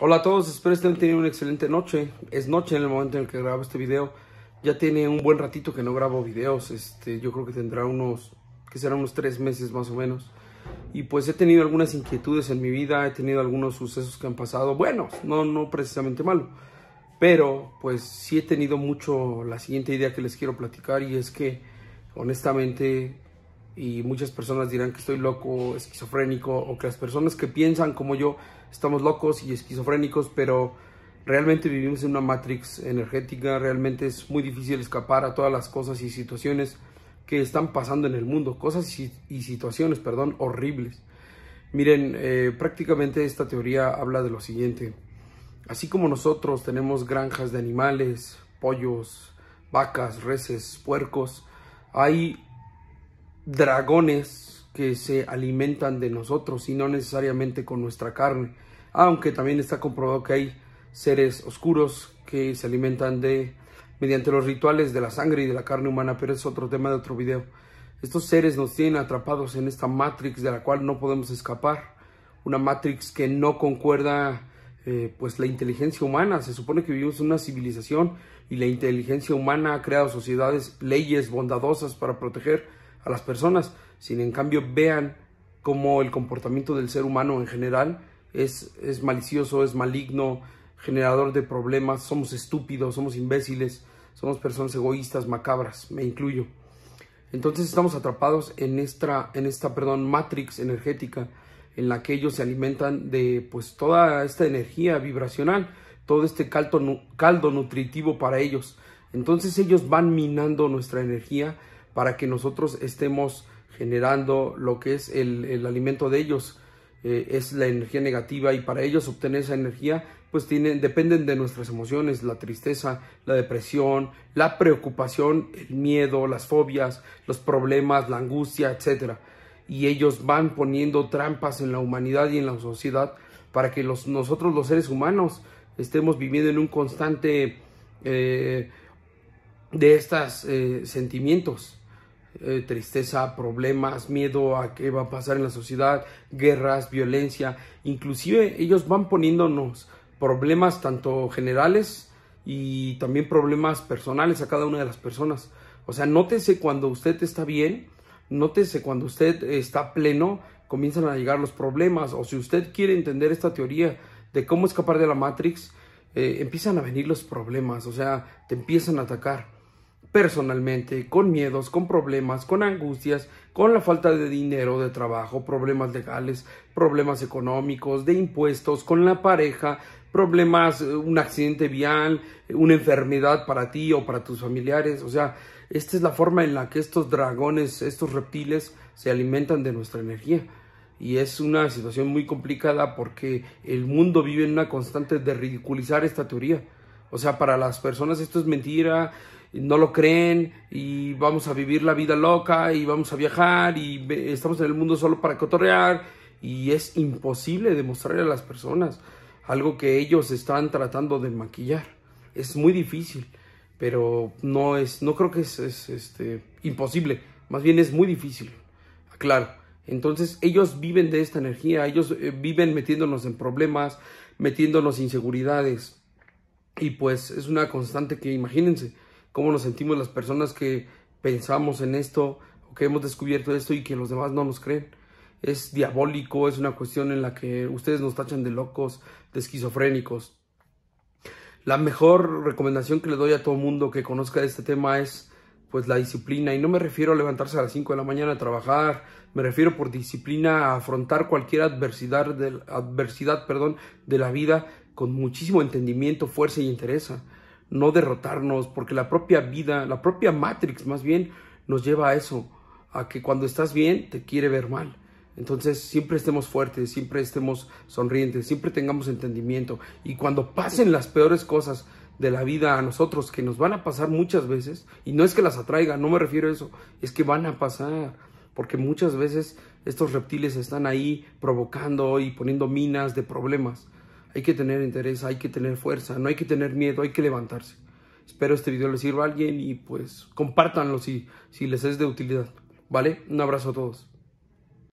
Hola a todos, espero estén teniendo una excelente noche. Es noche en el momento en el que grabo este video. Ya tiene un buen ratito que no grabo videos. Este, yo creo que tendrá unos, que serán unos tres meses más o menos. Y pues he tenido algunas inquietudes en mi vida, he tenido algunos sucesos que han pasado, buenos, no, no precisamente malo. Pero pues sí he tenido mucho la siguiente idea que les quiero platicar y es que honestamente y muchas personas dirán que estoy loco, esquizofrénico, o que las personas que piensan como yo estamos locos y esquizofrénicos, pero realmente vivimos en una matrix energética, realmente es muy difícil escapar a todas las cosas y situaciones que están pasando en el mundo, cosas y, situaciones, perdón, horribles. Miren, eh, prácticamente esta teoría habla de lo siguiente. Así como nosotros tenemos granjas de animales, pollos, vacas, reses, puercos, hay dragones que se alimentan de nosotros y no necesariamente con nuestra carne, aunque también está comprobado que hay seres oscuros que se alimentan de mediante los rituales de la sangre y de la carne humana, pero es otro tema de otro video. Estos seres nos tienen atrapados en esta matrix de la cual no podemos escapar, una matrix que no concuerda eh, pues la inteligencia humana. Se supone que vivimos en una civilización y la inteligencia humana ha creado sociedades, leyes bondadosas para proteger a las personas, sin en cambio vean cómo el comportamiento del ser humano en general es, es malicioso, es maligno, generador de problemas, somos estúpidos, somos imbéciles, somos personas egoístas, macabras, me incluyo. Entonces estamos atrapados en esta, en esta perdón, matrix energética en la que ellos se alimentan de pues toda esta energía vibracional, todo este caldo, caldo nutritivo para ellos. Entonces ellos van minando nuestra energía para que nosotros estemos generando lo que es el, alimento de ellos. Eh, es la energía negativa y para ellos obtener esa energía pues tienen, dependen de nuestras emociones, la tristeza, la depresión, la preocupación, el miedo, las fobias, los problemas, la angustia, etc. Y ellos van poniendo trampas en la humanidad y en la sociedad para que los, nosotros los seres humanos estemos viviendo en un constante eh, de estos eh, sentimientos. Eh, tristeza, problemas, miedo a qué va a pasar en la sociedad, guerras, violencia. Inclusive ellos van poniéndonos problemas tanto generales y también problemas personales a cada una de las personas. O sea, nótese cuando usted está bien, nótese cuando usted está pleno, comienzan a llegar los problemas. O si usted quiere entender esta teoría de cómo escapar de la Matrix, eh, empiezan a venir los problemas, o sea, te empiezan a atacar personalmente, con miedos, con problemas, con angustias, con la falta de dinero, de trabajo, problemas legales, problemas económicos, de impuestos, con la pareja, problemas, eh, un accidente vial, una enfermedad para ti o para tus familiares. O sea, esta es la forma en la que estos dragones, estos reptiles, se alimentan de nuestra energía. Y es una situación muy complicada porque el mundo vive en una constante de ridiculizar esta teoría. O sea, para las personas esto es mentira, no lo creen y vamos a vivir la vida loca y vamos a viajar y estamos en el mundo solo para cotorrear y es imposible demostrarle a las personas algo que ellos están tratando de maquillar. Es muy difícil, pero no es, no creo que es, este, imposible, más bien es muy difícil, claro. Entonces ellos viven de esta energía, ellos eh, viven metiéndonos en problemas, metiéndonos inseguridades y pues es una constante que imagínense, cómo nos sentimos las personas que pensamos en esto o que hemos descubierto esto y que los demás no nos creen. Es diabólico, es una cuestión en la que ustedes nos tachan de locos, de esquizofrénicos. La mejor recomendación que le doy a todo mundo que conozca este tema es pues la disciplina y no me refiero a levantarse a las 5 de la mañana a trabajar, me refiero por disciplina a afrontar cualquier adversidad de, de la vida con muchísimo entendimiento, fuerza y interés no derrotarnos, porque la propia vida, la propia Matrix más bien, nos lleva a eso, a que cuando estás bien te quiere ver mal. Entonces siempre estemos fuertes, siempre estemos sonrientes, siempre tengamos entendimiento. Y cuando pasen las peores cosas de la vida a nosotros, que nos van a pasar muchas veces, y no es que las atraiga, no me refiero a eso, es que van a pasar, porque muchas veces estos reptiles están ahí provocando y poniendo minas de problemas hay que tener interés, hay que tener fuerza, no hay que tener miedo, hay que levantarse. Espero este video les sirva a alguien y pues compártanlo si, si les es de utilidad. ¿Vale? Un abrazo a todos.